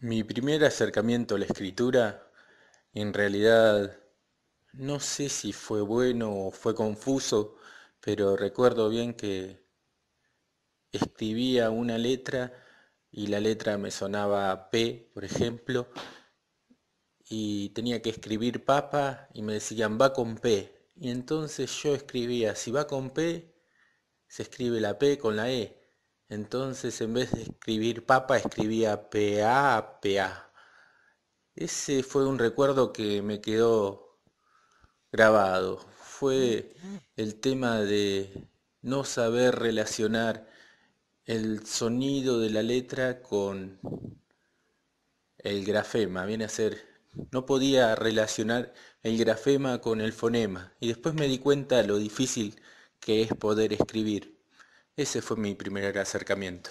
Mi primer acercamiento a la escritura, en realidad, no sé si fue bueno o fue confuso, pero recuerdo bien que escribía una letra y la letra me sonaba P, por ejemplo, y tenía que escribir papa y me decían va con P. Y entonces yo escribía, si va con P, se escribe la P con la E. Entonces en vez de escribir papa escribía p PA. Ese fue un recuerdo que me quedó grabado. Fue el tema de no saber relacionar el sonido de la letra con el grafema. Viene a ser, no podía relacionar el grafema con el fonema. Y después me di cuenta lo difícil que es poder escribir. Ese fue mi primer acercamiento.